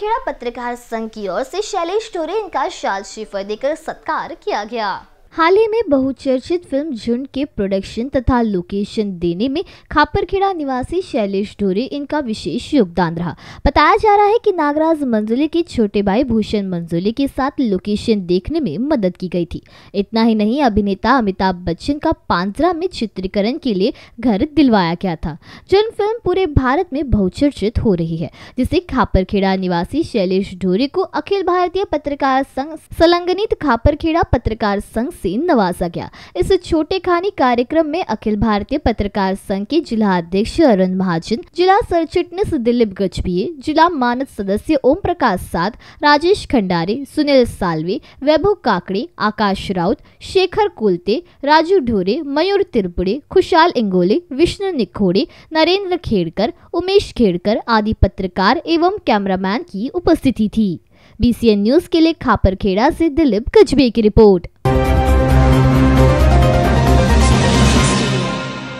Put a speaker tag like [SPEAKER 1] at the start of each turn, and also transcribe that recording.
[SPEAKER 1] खेड़ा पत्रकार संघ की ओर से शैलेश टोरेन इनका शाल शिफर देकर सत्कार किया गया हाल ही में बहुचर्चित फिल्म झुंड के प्रोडक्शन तथा लोकेशन देने में खापरखेड़ा निवासी शैलेश ढोरे इनका विशेष योगदान रहा बताया जा रहा है कि नागराज मंजुले के छोटे भाई भूषण मंजुले के साथ लोकेशन देखने में मदद की गई थी इतना ही नहीं अभिनेता अमिताभ बच्चन का पांजरा में चित्रीकरण के लिए घर दिलवाया गया था झुंड फिल्म पूरे भारत में बहुचर्चित हो रही है जिसे खापरखेड़ा निवासी शैलेश ढोरे को अखिल भारतीय पत्रकार संघ संलग्नित खापरखेड़ा पत्रकार संघ से नवाजा गया इस छोटे खानी कार्यक्रम में अखिल भारतीय पत्रकार संघ के जिला अध्यक्ष अरुण महाजन जिला सरचिटनेस दिलीप गजबीय जिला मानद सदस्य ओम प्रकाश साध राजेश खंडारे सुनील सालवे वैभव काकड़े आकाश राउत शेखर कोलते राजू ढोरे मयूर तिरपुड़े खुशाल इंगोले विष्णु निखोड़े नरेंद्र खेड़कर उमेश खेड़कर आदि पत्रकार एवं कैमरामैन की उपस्थिति थी बीसीएन न्यूज के लिए खापरखेड़ा से दिलीप गजबे की रिपोर्ट